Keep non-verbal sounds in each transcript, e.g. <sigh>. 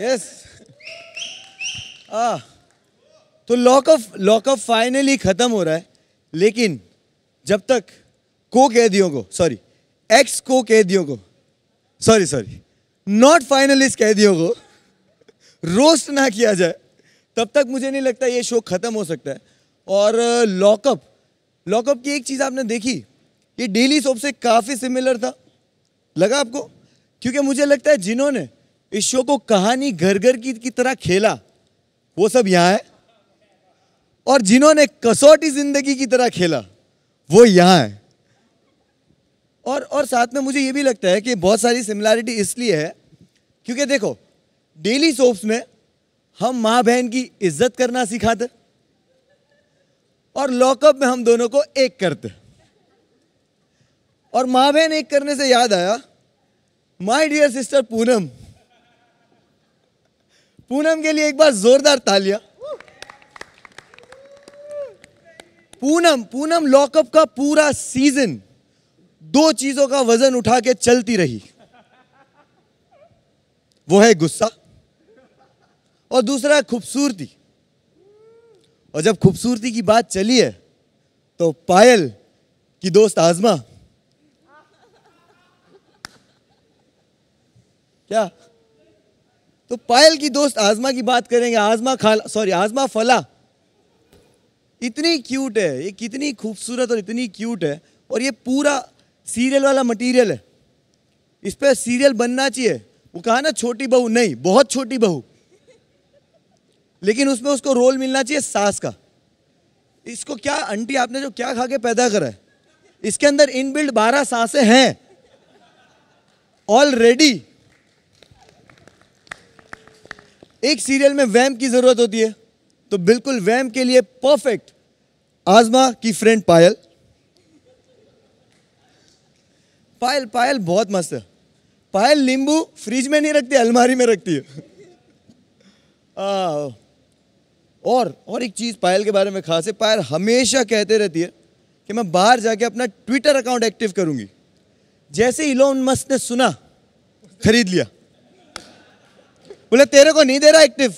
Yes ah, ah. तो lockup lockup finally ख़त्म हो रहा है लेकिन जब तक को कैदियों को सॉरी एक्स को कैदियों को सॉरी सॉरी नॉट फाइनलिस्ट कैदियों को रोस्ट ना किया जाए तब तक मुझे नहीं लगता ये शो ख़त्म हो सकता है और लॉकअप uh, लॉकअप की एक चीज़ आपने देखी ये डेली सोप से काफ़ी सिमिलर था लगा आपको क्योंकि मुझे लगता है जिन्होंने इस शो को कहानी घर घर की, की तरह खेला वो सब यहाँ है और जिन्होंने कसौटी जिंदगी की तरह खेला वो यहाँ है और और साथ में मुझे ये भी लगता है कि बहुत सारी सिमिलैरिटी इसलिए है क्योंकि देखो डेली सोप्स में हम माँ बहन की इज्जत करना सिखाते और लॉकअप में हम दोनों को एक करते और माँ बहन एक करने से याद आया my dear sister Poonam Poonam के लिए एक बार जोरदार तालियां पूनम पूनम लॉकअप का पूरा सीजन दो चीजों का वजन उठा के चलती रही वो है गुस्सा और दूसरा है खूबसूरती और जब खूबसूरती की बात चली है तो पायल की दोस्त आजमा क्या तो पायल की दोस्त आजमा की बात करेंगे आजमा खाला सॉरी आजमा फला इतनी क्यूट है ये कितनी खूबसूरत और इतनी क्यूट है और ये पूरा सीरियल वाला मटेरियल है इस पर सीरियल बनना चाहिए वो कहा ना छोटी बहू नहीं बहुत छोटी बहू लेकिन उसमें उसको रोल मिलना चाहिए सास का इसको क्या आंटी आपने जो क्या खा के पैदा करा है इसके अंदर इनबिल्ड बारह सासें हैं ऑलरेडी एक सीरियल में वैम की ज़रूरत होती है तो बिल्कुल वैम के लिए परफेक्ट आजमा की फ्रेंड पायल पायल पायल बहुत मस्त है पायल नींबू फ्रिज में नहीं रखती अलमारी में रखती है आ, और और एक चीज़ पायल के बारे में खास है पायल हमेशा कहते रहती है कि मैं बाहर जाके अपना ट्विटर अकाउंट एक्टिव करूंगी जैसे इलोन मस्त ने सुना खरीद लिया बोले तेरे को नहीं दे रहा एक्टिव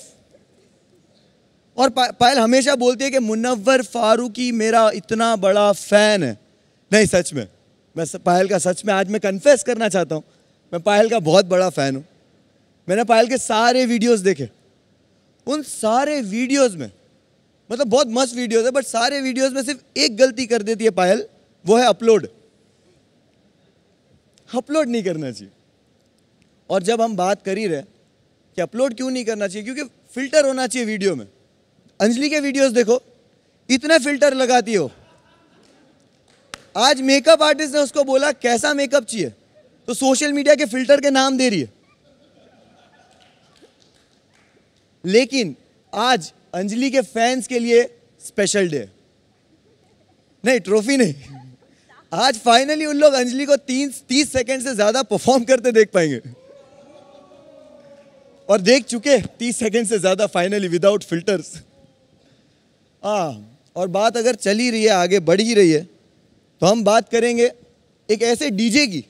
और पा, पायल हमेशा बोलती है कि मुनवर फारूकी मेरा इतना बड़ा फैन है नहीं सच में मैं पायल का सच में आज मैं कन्फेस करना चाहता हूँ मैं पायल का बहुत बड़ा फ़ैन हूँ मैंने पायल के सारे वीडियोस देखे उन सारे वीडियोस में मतलब बहुत मस्त वीडियोस है बट सारे वीडियोस में सिर्फ एक गलती कर देती है पायल वो है अपलोड अपलोड नहीं करना चाहिए और जब हम बात कर ही रहे कि अपलोड क्यों नहीं करना चाहिए क्योंकि फिल्टर होना चाहिए वीडियो में अंजलि के वीडियोस देखो इतने फिल्टर लगाती हो आज मेकअप आर्टिस्ट ने उसको बोला कैसा मेकअप चाहिए तो सोशल मीडिया के फिल्टर के नाम दे रही है लेकिन आज अंजलि के फैंस के लिए स्पेशल डे नहीं ट्रॉफी नहीं आज फाइनली उन लोग अंजलि को तीन तीस सेकेंड से ज़्यादा परफॉर्म करते देख पाएंगे और देख चुके तीस सेकेंड से ज़्यादा फाइनली विदाउट फिल्टर्स हाँ और बात अगर चल ही रही है आगे बढ़ ही रही है तो हम बात करेंगे एक ऐसे डीजे की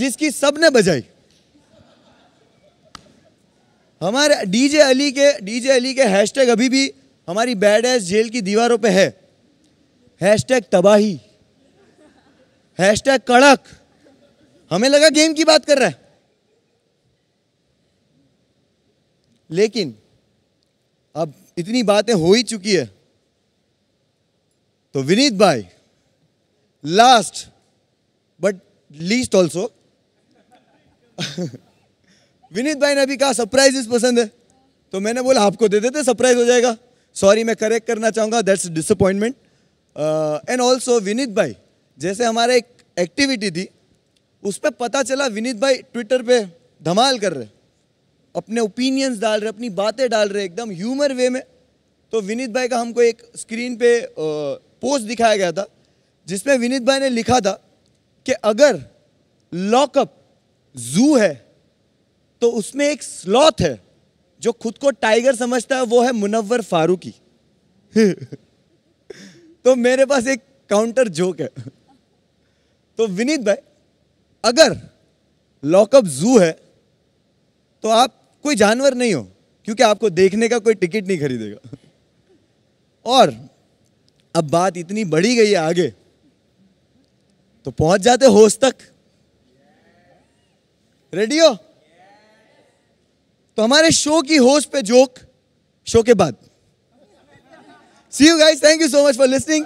जिसकी सब ने बजाई हमारे डीजे अली के डीजे अली के हैशटैग अभी भी हमारी बैड एस जेल की दीवारों पे है हैशटैग तबाही हैशटैग कड़क हमें लगा गेम की बात कर रहा है लेकिन अब इतनी बातें हो ही चुकी है तो विनीत भाई last but least also Vineet भाई ने अभी कहा सरप्राइजेस पसंद है तो मैंने बोला आपको दे देते सरप्राइज हो जाएगा सॉरी मैं करेक्ट करना चाहूँगा that's disappointment and also Vineet भाई जैसे हमारा एक एक्टिविटी थी उस पर पता चला विनीत भाई ट्विटर पे धमाल कर रहे अपने ओपिनियंस डाल रहे अपनी बातें डाल रहे एकदम ह्यूमर वे में तो विनीत भाई का हमको एक स्क्रीन पे पोस्ट दिखाया गया था जिसमें विनीत भाई ने लिखा था कि अगर लॉकअप जू है तो उसमें एक स्लॉथ है जो खुद को टाइगर समझता है वो है मुनव्वर फारूकी <laughs> तो मेरे पास एक काउंटर जोक है तो विनीत भाई अगर लॉकअप जू है तो आप कोई जानवर नहीं हो क्योंकि आपको देखने का कोई टिकट नहीं खरीदेगा और अब बात इतनी बढ़ी गई है आगे तो पहुंच जाते होश तक रेडी हो तो हमारे शो की होश पे जोक शो के बाद see you guys thank you so much for listening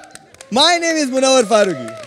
my name is Munawar Farooqui